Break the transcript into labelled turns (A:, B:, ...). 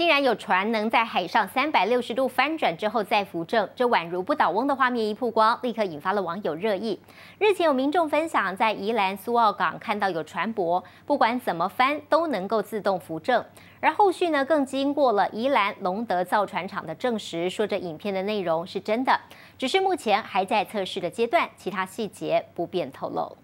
A: 竟然有船能在海上三百六十度翻转之后再扶正，这宛如不倒翁的画面一曝光，立刻引发了网友热议。日前有民众分享在宜兰苏澳港看到有船舶，不管怎么翻都能够自动扶正，而后续呢更经过了宜兰龙德造船厂的证实，说这影片的内容是真的，只是目前还在测试的阶段，其他细节不便透露。